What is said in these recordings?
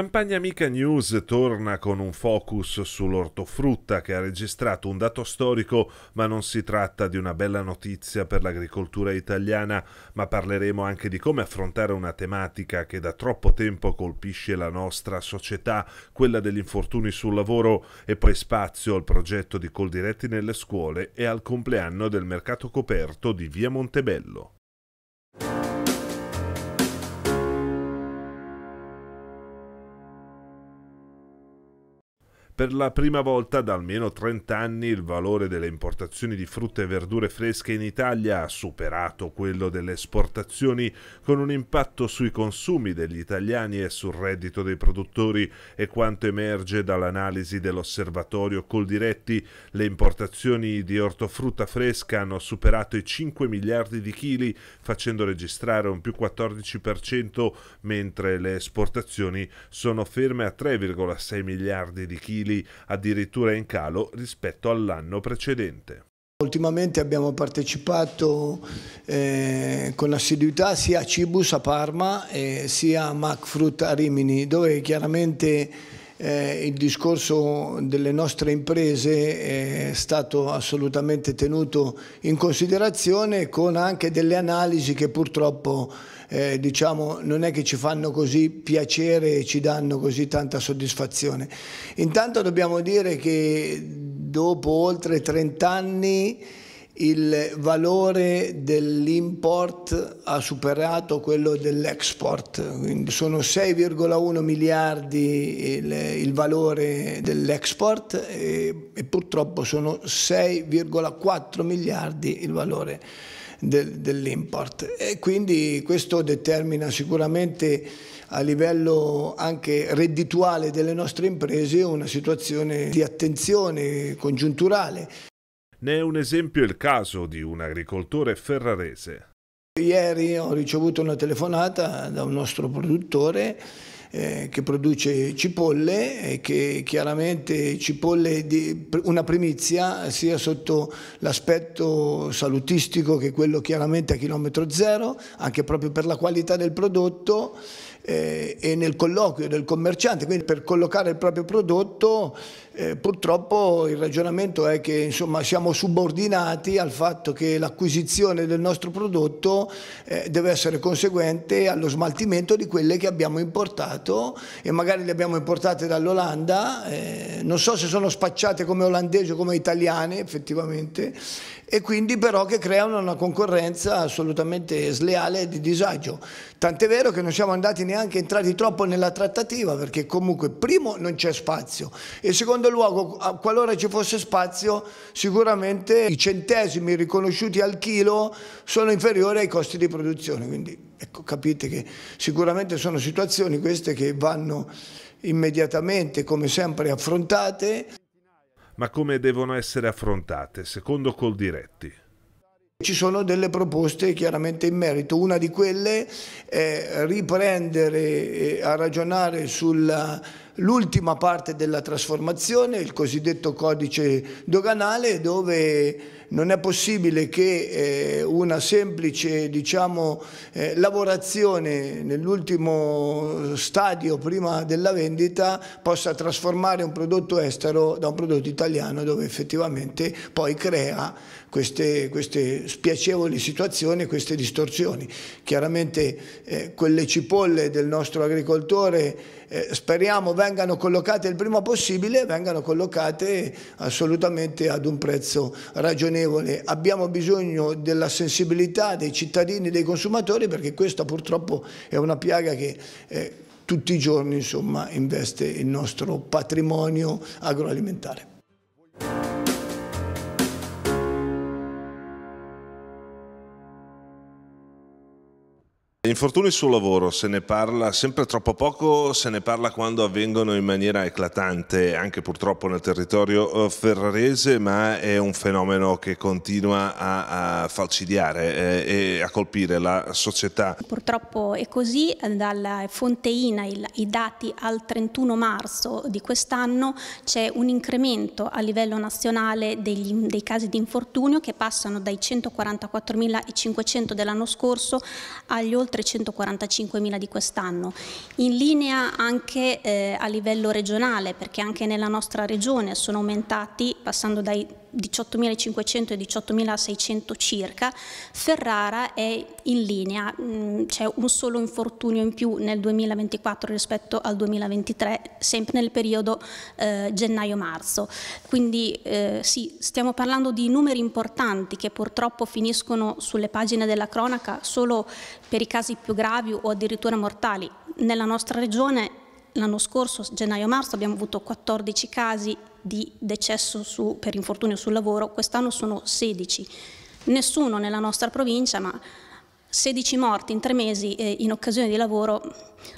Campagna Amica News torna con un focus sull'ortofrutta che ha registrato un dato storico, ma non si tratta di una bella notizia per l'agricoltura italiana, ma parleremo anche di come affrontare una tematica che da troppo tempo colpisce la nostra società, quella degli infortuni sul lavoro e poi spazio al progetto di Coldiretti nelle scuole e al compleanno del mercato coperto di Via Montebello. Per la prima volta da almeno 30 anni il valore delle importazioni di frutta e verdure fresche in Italia ha superato quello delle esportazioni con un impatto sui consumi degli italiani e sul reddito dei produttori e quanto emerge dall'analisi dell'osservatorio Coldiretti le importazioni di ortofrutta fresca hanno superato i 5 miliardi di chili facendo registrare un più 14% mentre le esportazioni sono ferme a 3,6 miliardi di chili mensili, addirittura in calo rispetto all'anno precedente. Ultimamente abbiamo partecipato eh, con assiduità sia a Cibus a Parma eh, sia a Macfruit a Rimini, dove chiaramente eh, il discorso delle nostre imprese eh, è stato assolutamente tenuto in considerazione con anche delle analisi che purtroppo eh, diciamo, non è che ci fanno così piacere e ci danno così tanta soddisfazione. Intanto dobbiamo dire che dopo oltre 30 anni il valore dell'import ha superato quello dell'export, quindi sono 6,1 miliardi il, il valore dell'export e, e, purtroppo sono 6,4 miliardi il valore del, dell'import e quindi questo determina sicuramente a livello anche reddituale delle nostre imprese una situazione di attenzione congiunturale. Ne è un esempio il caso di un agricoltore ferrarese. Ieri ho ricevuto una telefonata da un nostro produttore eh, che produce cipolle e eh, che chiaramente cipolle di una primizia sia sotto l'aspetto salutistico che quello chiaramente a chilometro zero, anche proprio per la qualità del prodotto eh, e nel colloquio del commerciante, quindi per collocare il proprio prodotto eh, purtroppo il ragionamento è che insomma, siamo subordinati al fatto che l'acquisizione del nostro prodotto eh, deve essere conseguente allo smaltimento di quelle che abbiamo importato e magari le abbiamo importate dall'Olanda, eh, non so se sono spacciate come olandesi o come italiane effettivamente, e quindi però che creano una concorrenza assolutamente sleale e di disagio. Tant'è vero che non siamo andati neanche entrati troppo nella trattativa perché comunque primo non c'è spazio e secondo luogo, qualora ci fosse spazio, sicuramente i centesimi riconosciuti al chilo sono inferiori ai costi di produzione. Quindi ecco, capite che sicuramente sono situazioni queste che vanno immediatamente, come sempre, affrontate. Ma come devono essere affrontate, secondo Coldiretti? Ci sono delle proposte chiaramente in merito, una di quelle è riprendere a ragionare sulla l'ultima parte della trasformazione, il cosiddetto codice doganale, dove non è possibile che eh, una semplice diciamo, eh, lavorazione nell'ultimo stadio prima della vendita possa trasformare un prodotto estero da un prodotto italiano dove effettivamente poi crea queste, queste spiacevoli situazioni, queste distorsioni. Chiaramente eh, quelle cipolle del nostro agricoltore eh, speriamo vengano collocate il prima possibile, vengano collocate assolutamente ad un prezzo ragionevole. Abbiamo bisogno della sensibilità dei cittadini e dei consumatori perché questa purtroppo è una piaga che... Eh, tutti i giorni insomma, investe il nostro patrimonio agroalimentare. Infortuni sul lavoro se ne parla sempre troppo poco, se ne parla quando avvengono in maniera eclatante, anche purtroppo nel territorio eh, ferrarese, ma è un fenomeno che continua a, a falcidiare eh, e a colpire la società. Purtroppo è così, eh, dalla fonte il, i dati al 31 marzo di quest'anno c'è un incremento a livello nazionale degli, dei casi di infortunio che passano dai 144.500 dell'anno scorso agli oltre 345.000 di quest'anno, in linea anche eh, a livello regionale perché anche nella nostra regione sono aumentati passando dai 18.500 e 18.600 circa, Ferrara è in linea, mm, c'è un solo infortunio in più nel 2024 rispetto al 2023, sempre nel periodo eh, gennaio-marzo. Quindi eh, sì, stiamo parlando di numeri importanti che purtroppo finiscono sulle pagine della cronaca solo per i casi più gravi o addirittura mortali. Nella nostra regione l'anno scorso, gennaio-marzo, abbiamo avuto 14 casi di decesso su, per infortunio sul lavoro, quest'anno sono 16. Nessuno nella nostra provincia, ma 16 morti in tre mesi eh, in occasione di lavoro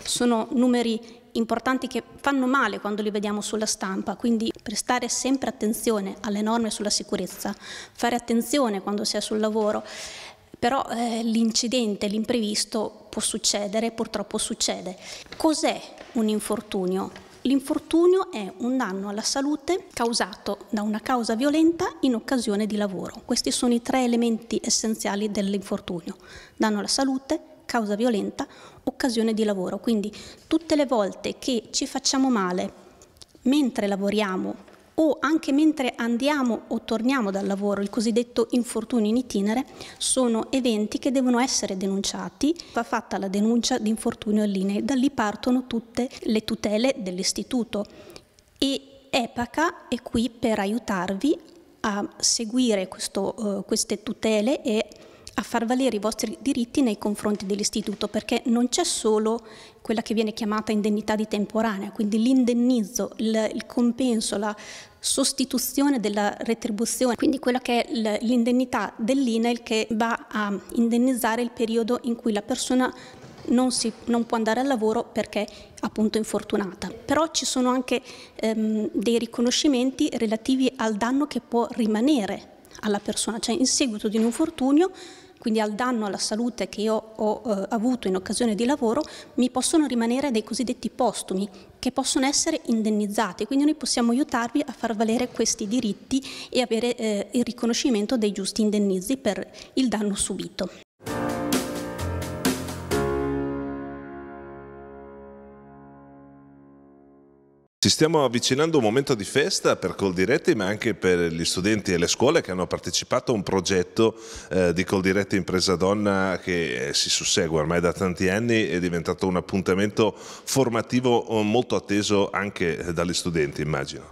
sono numeri importanti che fanno male quando li vediamo sulla stampa, quindi prestare sempre attenzione alle norme sulla sicurezza, fare attenzione quando si è sul lavoro, però eh, l'incidente, l'imprevisto può succedere, purtroppo succede. Cos'è un infortunio. L'infortunio è un danno alla salute causato da una causa violenta in occasione di lavoro. Questi sono i tre elementi essenziali dell'infortunio. Danno alla salute, causa violenta, occasione di lavoro. Quindi tutte le volte che ci facciamo male mentre lavoriamo o anche mentre andiamo o torniamo dal lavoro, il cosiddetto infortunio in itinere, sono eventi che devono essere denunciati, va fatta la denuncia di infortunio in linea, da lì partono tutte le tutele dell'istituto e EPACA è qui per aiutarvi a seguire questo, uh, queste tutele e a far valere i vostri diritti nei confronti dell'istituto, perché non c'è solo quella che viene chiamata indennità di temporanea, quindi l'indennizzo, il, il, compenso, la sostituzione della retribuzione, quindi quella che è l'indennità dell'INEL che va a indennizzare il periodo in cui la persona non, si, non, può andare al lavoro perché appunto infortunata. Però ci sono anche ehm, dei riconoscimenti relativi al danno che può rimanere alla persona, cioè in seguito di un infortunio quindi al danno alla salute che io ho eh, avuto in occasione di lavoro, mi possono rimanere dei cosiddetti postumi che possono essere indennizzati, quindi noi possiamo aiutarvi a far valere questi diritti e avere eh, il riconoscimento dei giusti indennizi per il danno subito. Ci stiamo avvicinando a un momento di festa per Coldiretti ma anche per gli studenti e le scuole che hanno partecipato a un progetto eh, di Coldiretti Impresa Donna che eh, si sussegue ormai da tanti anni è diventato un appuntamento formativo eh, molto atteso anche eh, dagli studenti immagino.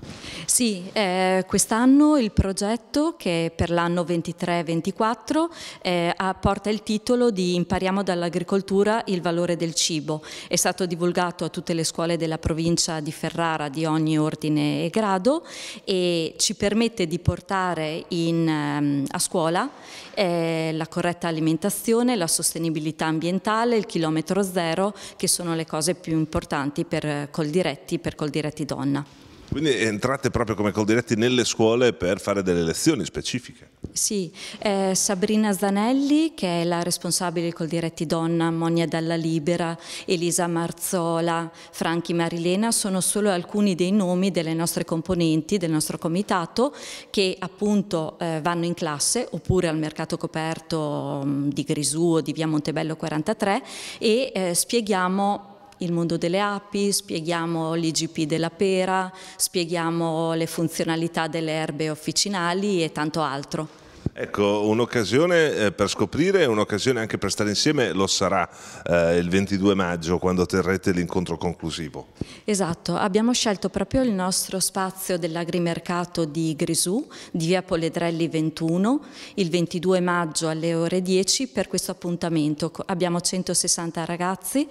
Sì, eh, quest'anno il progetto che per l'anno 23-24 eh, porta il titolo di Impariamo dall'agricoltura il valore del cibo. È stato divulgato a tutte le scuole della provincia di Ferrara gara di ogni ordine e grado e ci permette di portare in, ehm, a scuola eh, la corretta alimentazione, la sostenibilità ambientale, il chilometro zero, che sono le cose più importanti per Coldiretti, per Coldiretti Donna. Quindi entrate proprio come Coldiretti nelle scuole per fare delle lezioni specifiche. Sì, eh, Sabrina Zanelli, che è la responsabile di Coldiretti Donna, Monia Dalla Libera, Elisa Marzola, Franchi Marilena, sono solo alcuni dei nomi delle nostre componenti, del nostro comitato, che appunto eh, vanno in classe oppure al mercato coperto mh, mm, di Grisù o di via Montebello 43 e eh, spieghiamo il mondo delle api, spieghiamo l'IGP della pera, spieghiamo le funzionalità delle erbe officinali e tanto altro. Ecco, un'occasione eh, per scoprire, un'occasione anche per stare insieme lo sarà eh, il 22 maggio quando terrete l'incontro conclusivo. Esatto, abbiamo scelto proprio il nostro spazio dell'agrimercato di Grisù, di via Poledrelli 21, il 22 maggio alle ore 10 per questo appuntamento. Abbiamo 160 ragazzi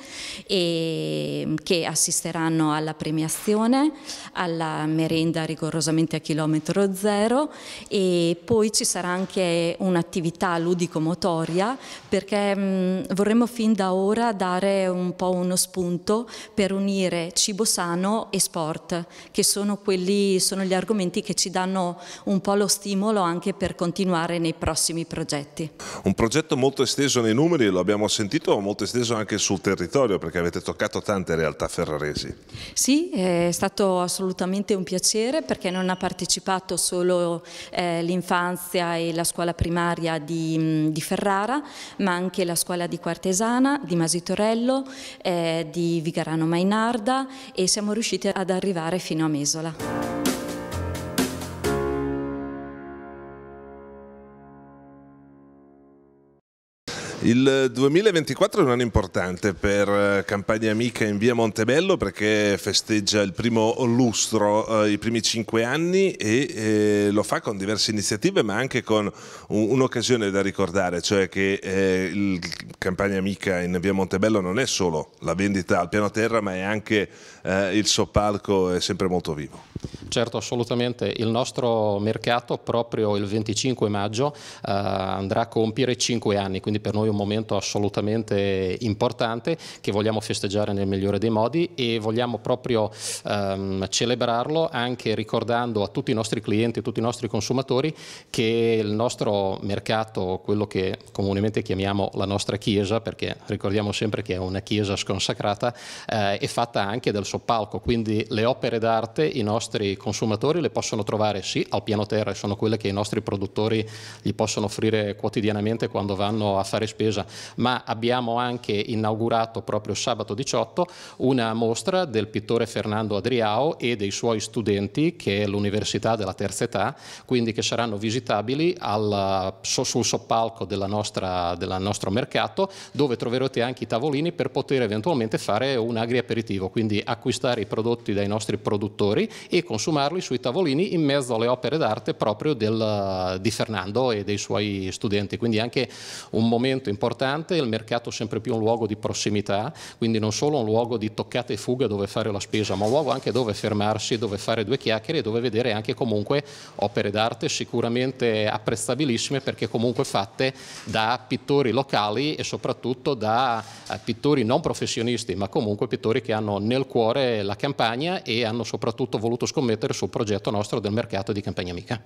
e, ehm, che assisteranno alla premiazione, alla merenda rigorosamente a chilometro zero e poi ci saranno anche un'attività ludico-motoria perché mh, mm, vorremmo fin da ora dare un po' uno spunto per unire cibo sano e sport, che sono, quelli, sono gli argomenti che ci danno un po' lo stimolo anche per continuare nei prossimi progetti. Un progetto molto esteso nei numeri, lo abbiamo sentito, molto esteso anche sul territorio perché avete toccato tante realtà ferraresi. Sì, è stato assolutamente un piacere perché non ha partecipato solo eh, l'infanzia e la scuola primaria di, mm, di Ferrara, ma anche la scuola di Quartesana, di Masitorello, eh, di Vigarano Mainarda e siamo riusciti ad arrivare fino a Mesola. Il 2024 è un anno importante per eh, Campagna Amica in via Montebello perché festeggia il primo lustro, eh, i primi cinque anni e eh, lo fa con diverse iniziative ma anche con un'occasione da ricordare, cioè che eh, il Campagna Amica in via Montebello non è solo la vendita al piano terra ma è anche eh, il soppalco, è sempre molto vivo. Certo, assolutamente. Il nostro mercato proprio il 25 maggio eh, andrà a compiere 5 anni, quindi per noi è un momento assolutamente importante che vogliamo festeggiare nel migliore dei modi e vogliamo proprio ehm, celebrarlo anche ricordando a tutti i nostri clienti, a tutti i nostri consumatori che il nostro mercato, quello che comunemente chiamiamo la nostra chiesa, perché ricordiamo sempre che è una chiesa sconsacrata, eh, è fatta anche del suo palco, quindi le opere d'arte, i nostri nostri consumatori le possono trovare sì al piano terra e sono quelle che i nostri produttori gli possono offrire quotidianamente quando vanno a fare spesa, ma abbiamo anche inaugurato proprio sabato 18 una mostra del pittore Fernando Adriao e dei suoi studenti che è l'Università della Terza Età, quindi che saranno visitabili al, sul soppalco della nostra, del nostro mercato dove troverete anche i tavolini per poter eventualmente fare un agri aperitivo, quindi acquistare i prodotti dai nostri produttori e e consumarli sui tavolini in mezzo alle opere d'arte proprio del, eh, di Fernando e dei suoi studenti. Quindi anche un momento importante, il mercato sempre più un luogo di prossimità, quindi non solo un luogo di toccate e fuga dove fare la spesa, ma un luogo anche dove fermarsi, dove fare due chiacchiere e dove vedere anche comunque opere d'arte sicuramente apprezzabilissime perché comunque fatte da pittori locali e soprattutto da eh, pittori non professionisti, ma comunque pittori che hanno nel cuore la campagna e hanno soprattutto voluto scommettere sul progetto nostro del mercato di Campagna Amica.